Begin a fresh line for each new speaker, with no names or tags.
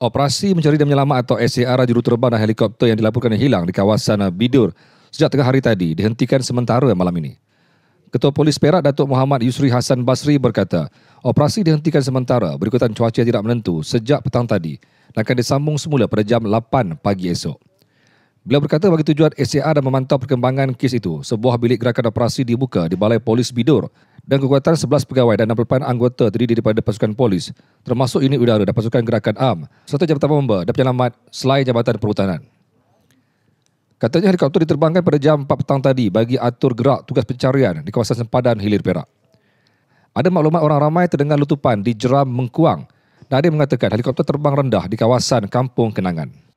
Operasi mencari dan menyelamat atau SAR juru terbang dan helikopter yang dilaporkan yang hilang di kawasan Bidur sejak tengah hari tadi dihentikan sementara malam ini. Ketua Polis Perak Datuk Muhammad Yusri Hasan Basri berkata, operasi dihentikan sementara berikutan cuaca yang tidak menentu sejak petang tadi dan akan disambung semula pada jam 8 pagi esok. Beliau berkata bagi tujuan SAR dan memantau perkembangan kes itu, sebuah bilik gerakan operasi dibuka di Balai Polis Bidur dan kekuatan 11 pegawai dan 68 anggota terdiri daripada pasukan polis termasuk unit udara dan pasukan gerakan am serta jabatan bomba dan penyelamat selain jabatan perhutanan. Katanya helikopter diterbangkan pada jam 4 petang tadi bagi atur gerak tugas pencarian di kawasan sempadan Hilir Perak. Ada maklumat orang ramai terdengar letupan di jeram mengkuang dan ada mengatakan helikopter terbang rendah di kawasan Kampung Kenangan.